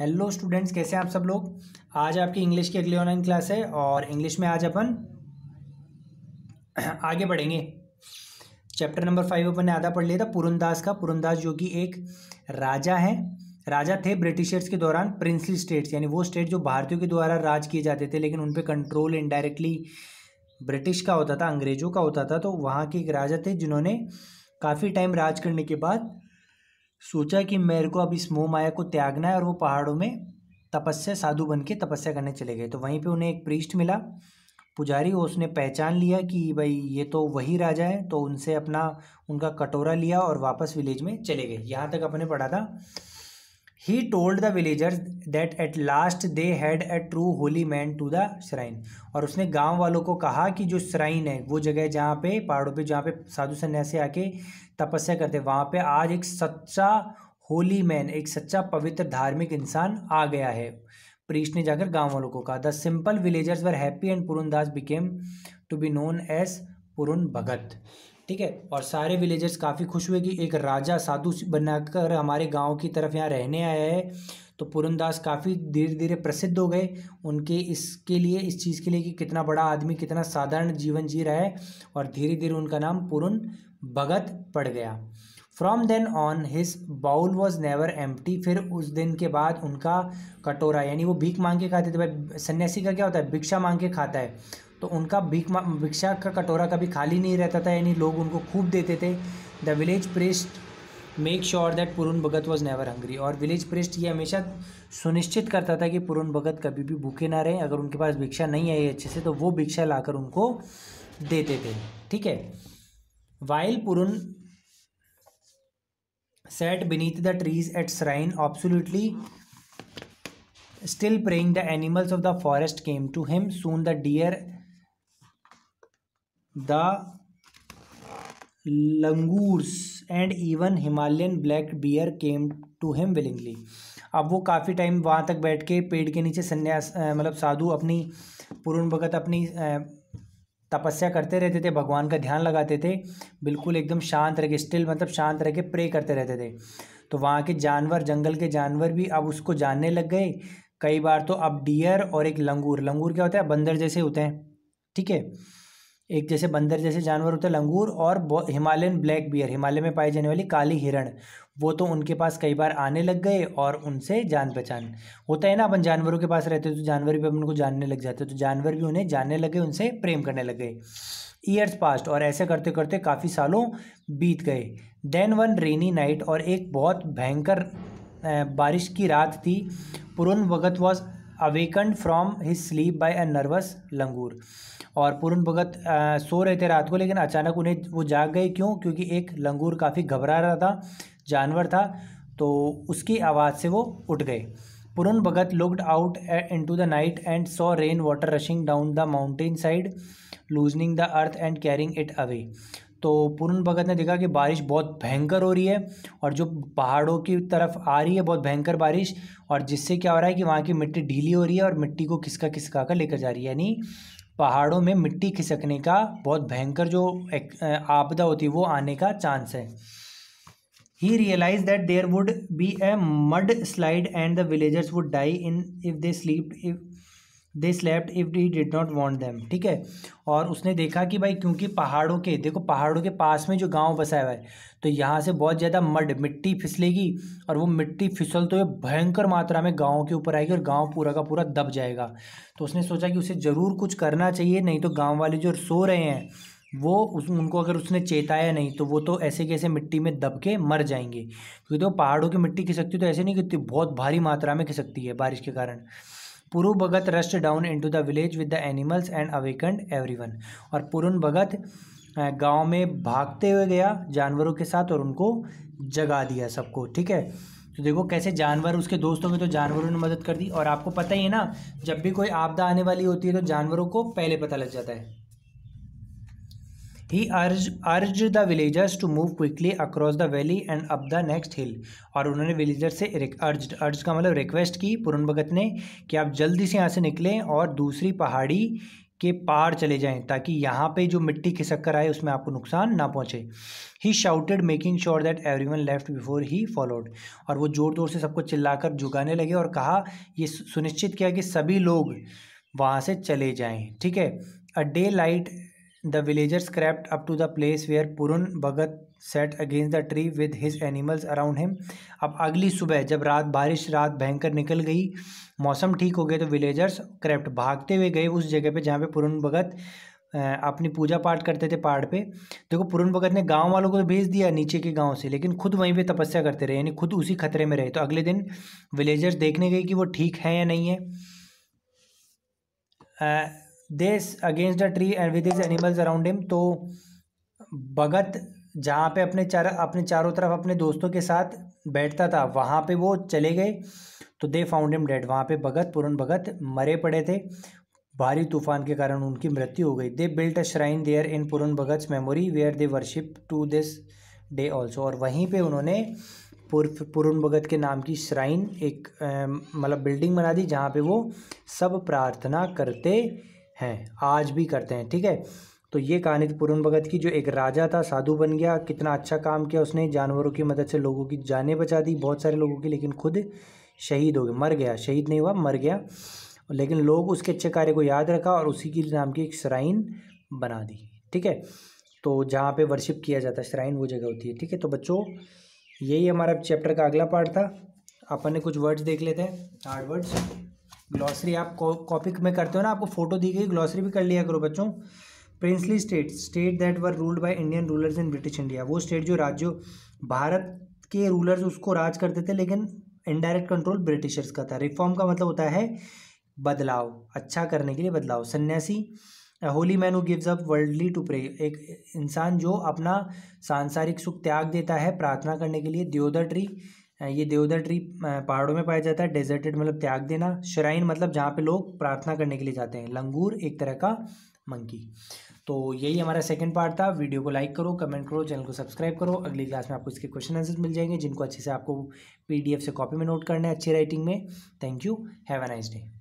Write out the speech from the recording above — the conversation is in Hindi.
हेलो स्टूडेंट्स कैसे हैं आप सब लोग आज आपकी इंग्लिश की अगली ऑनलाइन क्लास है और इंग्लिश में आज अपन आगे बढ़ेंगे चैप्टर नंबर फाइव अपन ने आधा पढ़ लिया था पुरनदास का पुरंदास जो कि एक राजा है राजा थे ब्रिटिशर्स के दौरान प्रिंसली स्टेट्स यानी वो स्टेट जो भारतीयों के द्वारा राज किए जाते थे लेकिन उन पर कंट्रोल इनडायरेक्टली ब्रिटिश का होता था अंग्रेजों का होता था तो वहाँ के एक राजा थे जिन्होंने काफ़ी टाइम राज करने के बाद सोचा कि मेरे को अब इस मोह माया को त्यागना है और वो पहाड़ों में तपस्या साधु बन के तपस्या करने चले गए तो वहीं पे उन्हें एक प्रीस्ट मिला पुजारी उसने पहचान लिया कि भाई ये तो वही राजा है तो उनसे अपना उनका कटोरा लिया और वापस विलेज में चले गए यहाँ तक अपने पढ़ा था ही told the villagers that at last they had a true holy man to the shrine और उसने गांव वालों को कहा कि जो श्राइन है वो जगह जहाँ पे पहाड़ों पे जहाँ पे साधु सन्यासी आके तपस्या करते वहाँ पे आज एक सच्चा होली मैन एक सच्चा पवित्र धार्मिक इंसान आ गया है प्रीस ने जाकर गांव वालों को कहा the simple villagers were happy and Purun Das became to be known as Purun Bhagat ठीक है और सारे विलेजर्स काफ़ी खुश हुए कि एक राजा साधु बनाकर हमारे गांव की तरफ यहाँ रहने आया है तो पूरनदास काफ़ी धीरे धीरे प्रसिद्ध हो गए उनके इसके लिए इस चीज़ के लिए कि कितना बड़ा आदमी कितना साधारण जीवन जी रहा है और धीरे धीरे उनका नाम पुरन भगत पड़ गया from then on his bowl was never empty फिर उस दिन के बाद उनका कटोरा यानी वो भीख मांग के खाते थे भाई सन्यासी का क्या होता है भिक्षा मांग के खाता है तो उनका भिक भिक्षा का कटोरा कभी खाली नहीं रहता था यानी लोग उनको खूब देते थे the village priest make sure that Purun Bhagat was never hungry और विलेज प्रेस्ट ये हमेशा सुनिश्चित करता था कि पुरुन भगत कभी भी भूखे ना रहें अगर उनके पास भिक्षा नहीं आई अच्छे से तो वो भिक्षा लाकर उनको देते थे ठीक है while Purun sat beneath the trees at shrine absolutely still praying the animals of the forest came to him soon the deer the langurs and even Himalayan black bear came to him willingly अब वो काफ़ी टाइम वहाँ तक बैठ के पेड़ के नीचे संन्यास मतलब साधु अपनी पूर्ण भगत अपनी तपस्या करते रहते थे भगवान का ध्यान लगाते थे बिल्कुल एकदम शांत रह के स्टिल मतलब शांत रह के प्रे करते रहते थे तो वहाँ के जानवर जंगल के जानवर भी अब उसको जानने लग गए कई बार तो अब डियर और एक लंगूर लंगूर क्या होता है बंदर जैसे होते हैं ठीक है एक जैसे बंदर जैसे जानवर होते हैं लंगूर और हिमालयन ब्लैक बियर हिमालय में पाई जाने वाली काली हिरण वो तो उनके पास कई बार आने लग गए और उनसे जान पहचान होता है ना अपन जानवरों के पास रहते तो जानवर भी अपन को जानने लग जाते तो जानवर भी उन्हें जानने लगे उनसे प्रेम करने लग गए ईयर्स पास्ट और ऐसे करते करते काफ़ी सालों बीत गए देन वन रेनी नाइट और एक बहुत भयंकर बारिश की रात थी Purun Bhagat was awakened from his sleep by a nervous langur और पूर्ण भगत सो रहे थे रात को लेकिन अचानक उन्हें वो जाग गए क्यों क्योंकि एक लंगूर काफ़ी घबरा रहा था जानवर था तो उसकी आवाज़ से वो उठ गए Puran Bhagat looked out in to the night and saw rain water rushing down the mountain side loosening the earth and carrying it away तो पूर्ण भगत ने देखा कि बारिश बहुत भयंकर हो रही है और जो पहाड़ों की तरफ आ रही है बहुत भयंकर बारिश और जिससे क्या हो रहा है कि वहाँ की मिट्टी ढीली हो रही है और मिट्टी को किसका किसका कर लेकर जा रही है यानी पहाड़ों में मिट्टी खिसकने का बहुत भयंकर जो आपदा होती है वो आने का चांस है he realised that there would be a mud slide and the villagers would die in if they sleep they slept if they did not want them ठीक है और उसने देखा कि भाई क्योंकि पहाड़ों के देखो पहाड़ों के पास में जो गांव बसा हुआ है तो यहाँ से बहुत ज़्यादा मड मिट्टी फिसलेगी और वो मिट्टी फिसलते हुए भयंकर मात्रा में गाँव के ऊपर आएगी और गाँव पूरा का पूरा दब जाएगा तो उसने सोचा कि उसे ज़रूर कुछ करना चाहिए नहीं तो गाँव वाले जो सो रहे हैं वो उस उनको अगर उसने चेताया नहीं तो वो तो ऐसे कैसे मिट्टी में दब के मर जाएंगे क्योंकि तो पहाड़ों की मिट्टी खिसकती तो ऐसे नहीं कि बहुत भारी मात्रा में खिसकती है बारिश के कारण Puru Bhagat rushed down into the village with the animals and awakened everyone और पुरुन भगत गांव में भागते हुए गया जानवरों के साथ और उनको जगा दिया सबको ठीक है तो देखो कैसे जानवर उसके दोस्तों में तो जानवरों ने मदद कर दी और आपको पता ही है ना जब भी कोई आपदा आने वाली होती है तो जानवरों को पहले पता लग जाता है he urge urge the villagers to move quickly across the valley and up the next hill और उन्होंने विलेजर से अर्ज अर्ज का मतलब रिक्वेस्ट की पूर्ण भगत ने कि आप जल्दी से यहाँ से निकलें और दूसरी पहाड़ी के पार चले जाएं ताकि यहाँ पे जो मिट्टी खिसक कर आए उसमें आपको नुकसान ना पहुँचे he shouted making sure that everyone left before he followed और वो ज़ोर ज़ोर से सबको चिल्लाकर जुगाने लगे और कहा ये सुनिश्चित किया कि सभी लोग वहाँ से चले जाएँ ठीक है a daylight the villagers crept up to the place where Purun Bhagat set against the tree with his animals around him अब अगली सुबह जब रात बारिश रात भयंकर निकल गई मौसम ठीक हो गया तो विलेजर्स क्रैप्ट भागते हुए गए उस जगह पे जहाँ पे पुरन भगत अपनी पूजा पाठ करते थे पहाड़ पे देखो पुरन भगत ने गांव वालों को तो भेज दिया नीचे के गांव से लेकिन खुद वहीं पे तपस्या करते रहे यानी खुद उसी खतरे में रहे तो अगले दिन विलेजर्स देखने गए कि वो ठीक है या नहीं है this against the tree and with his animals around him तो भगत जहाँ पे अपने चार अपने चारों तरफ अपने दोस्तों के साथ बैठता था वहाँ पे वो चले गए तो दे फाउंड हिम डेड वहाँ पे भगत पूरन भगत मरे पड़े थे भारी तूफान के कारण उनकी मृत्यु हो गई they built a shrine there in Purun Bhagat memory where they worship to this day also और वहीं पे उन्होंने पूर्ण भगत के नाम की श्राइन एक मतलब बिल्डिंग बना दी जहाँ पे वो सब प्रार्थना करते है आज भी करते हैं ठीक है तो ये कहानी थी पूर्ण भगत की जो एक राजा था साधु बन गया कितना अच्छा काम किया उसने जानवरों की मदद से लोगों की जाने बचा दी बहुत सारे लोगों की लेकिन खुद शहीद हो गए मर गया शहीद नहीं हुआ मर गया लेकिन लोग उसके अच्छे कार्य को याद रखा और उसी के नाम की एक श्राइन बना दी ठीक है तो जहाँ पे वर्शिप किया जाता है श्राइन वो जगह होती है ठीक है तो बच्चों यही हमारा चैप्टर का अगला पार्ट था अपन ने कुछ वर्ड्स देख लेते हैं आठ वर्ड्स ग्लॉसरी आप कॉपी में करते हो ना आपको फोटो दी गई ग्लॉसरी भी कर लिया करो बच्चों princely state state that were ruled by Indian rulers in British India वो स्टेट जो राज्य भारत के रूलर्स उसको राज करते थे लेकिन इनडायरेक्ट कंट्रोल ब्रिटिशर्स का था रिफॉर्म का मतलब होता है बदलाव अच्छा करने के लिए बदलाव sannyasi holy man who gives up worldly to pray एक इंसान जो अपना सांसारिक सुख त्याग देता है प्रार्थना करने के लिए दियोदर ट्री ये देवदार ट्री पहाड़ों में पाया जाता है डेजर्टेड मतलब त्याग देना श्राइन मतलब जहाँ पे लोग प्रार्थना करने के लिए जाते हैं लंगूर एक तरह का मंकी तो यही हमारा सेकंड पार्ट था वीडियो को लाइक करो कमेंट करो चैनल को सब्सक्राइब करो अगली क्लास में आपको इसके क्वेश्चन आंसर मिल जाएंगे जिनको अच्छे से आपको पी से कॉपी में नोट करना है अच्छी राइटिंग में thank you have a nice day